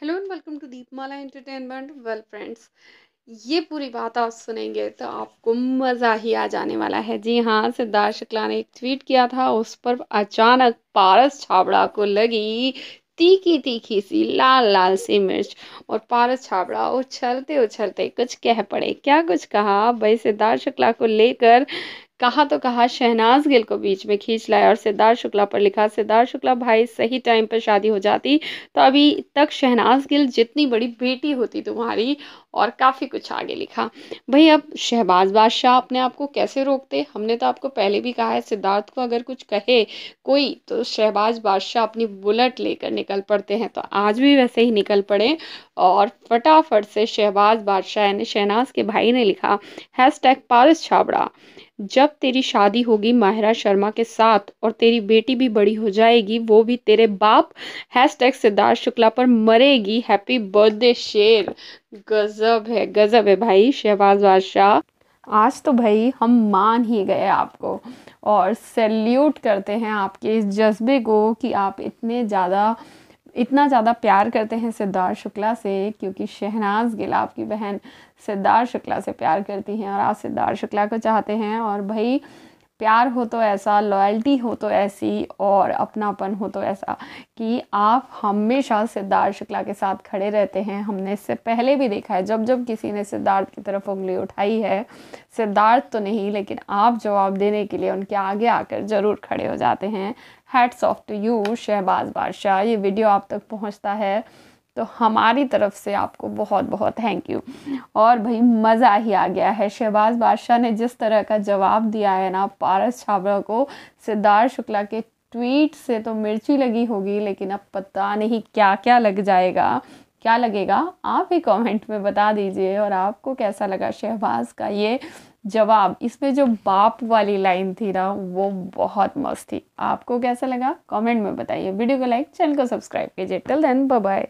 hello and welcome to Deepmala entertainment well friends ये पूरी बात आप सुनेंगे तो आपको मज़ा ही आ जाने वाला है जी हाँ सिद्धार्थ शुक्ला ने एक ट्वीट किया था उस पर अचानक पारस छाबड़ा को लगी तीखी तीखी सी लाल लाल सी मिर्च और पारस छाबड़ा उछलते उछलते कुछ कह पड़े क्या कुछ कहा भाई सिद्धार्थ शुक्ला को लेकर कहा तो कहा शहनाज गिल को बीच में खींच लाया और सिद्धार्थ शुक्ला पर लिखा सिद्धार्थ शुक्ला भाई सही टाइम पर शादी हो जाती तो अभी तक शहनाज गिल जितनी बड़ी बेटी होती तुम्हारी और काफ़ी कुछ आगे लिखा भाई अब शहबाज बादशाह अपने आप को कैसे रोकते हमने तो आपको पहले भी कहा है सिद्धार्थ को अगर कुछ कहे कोई तो शहबाज बादशाह अपनी बुलेट लेकर निकल पड़ते हैं तो आज भी वैसे ही निकल पड़े और फटाफट से शहबाज बादशाह ने शहनाज के भाई ने लिखा हैश टैग पारस छाबड़ा जब तेरी शादी होगी माहिरा शर्मा के साथ और तेरी बेटी भी बड़ी हो जाएगी वो भी तेरे बाप हैश टैग सिद्धार्थ शुक्ला पर मरेगी हैप्पी बर्थडे शेर गज़ब है गज़ब है भाई शहबाज बादशाह आज तो भाई हम मान ही गए आपको और सैल्यूट करते हैं आपके इस जज्बे को कि आप इतने ज़्यादा इतना ज़्यादा प्यार करते हैं सिद्धार्थ शुक्ला से क्योंकि शहनाज गिल आपकी बहन सिद्धार्थ शुक्ला से प्यार करती हैं और आप सिद्धार्थ शुक्ला को चाहते हैं और भाई प्यार हो तो ऐसा लॉयल्टी हो तो ऐसी और अपनापन हो तो ऐसा कि आप हमेशा सिद्धार्थ शुक्ला के साथ खड़े रहते हैं हमने इससे पहले भी देखा है जब जब किसी ने सिद्धार्थ की तरफ उंगली उठाई है सिद्धार्थ तो नहीं लेकिन आप जवाब देने के लिए उनके आगे आकर ज़रूर खड़े हो जाते हैं hats off to you Shahbaz Badshah ये वीडियो आप तक पहुँचता है तो हमारी तरफ से आपको बहुत बहुत थैंक यू और भाई मज़ा ही आ गया है शहबाज बादशाह ने जिस तरह का जवाब दिया है ना पारस छाबड़ा को सिद्धार्थ शुक्ला के ट्वीट से तो मिर्ची लगी होगी लेकिन अब पता नहीं क्या क्या लग जाएगा क्या लगेगा आप ही कमेंट में बता दीजिए और आपको कैसा लगा शहबाज का ये जवाब इसमें जो बाप वाली लाइन थी ना वो बहुत मस्त थी आपको कैसा लगा कमेंट में बताइए वीडियो को लाइक चैनल को सब्सक्राइब कीजिए टिल देन बाय